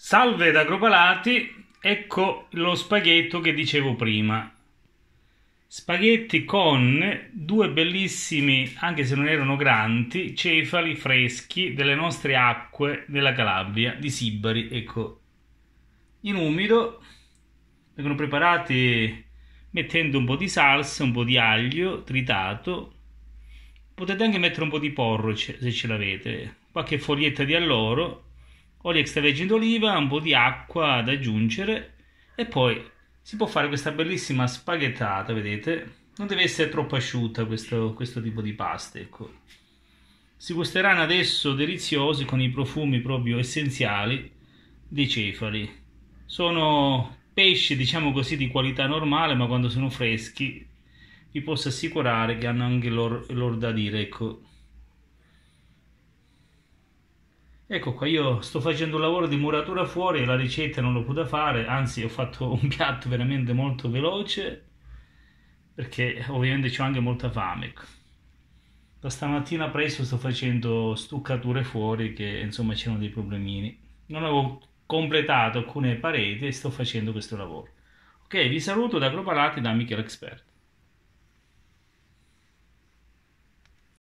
Salve da Agropalati, ecco lo spaghetto che dicevo prima. Spaghetti con due bellissimi, anche se non erano grandi, cefali freschi delle nostre acque della Calabria, di Sibari, ecco. In umido vengono preparati mettendo un po' di salsa, un po' di aglio tritato. Potete anche mettere un po' di porro se ce l'avete, qualche foglietta di alloro olio extravergine d'oliva, un po' di acqua da aggiungere e poi si può fare questa bellissima spaghettata, vedete? Non deve essere troppo asciutta questo, questo tipo di pasta, ecco. Si gusteranno adesso deliziosi con i profumi proprio essenziali dei cefali. Sono pesci, diciamo così, di qualità normale, ma quando sono freschi vi posso assicurare che hanno anche loro, loro da dire, ecco. Ecco qua, io sto facendo un lavoro di muratura fuori, la ricetta non l'ho potuta fare, anzi ho fatto un piatto veramente molto veloce, perché ovviamente ho anche molta fame. Ecco. Da stamattina presto sto facendo stuccature fuori che insomma c'erano dei problemini. Non avevo completato alcune pareti e sto facendo questo lavoro. Ok, vi saluto da Global da Michele Expert.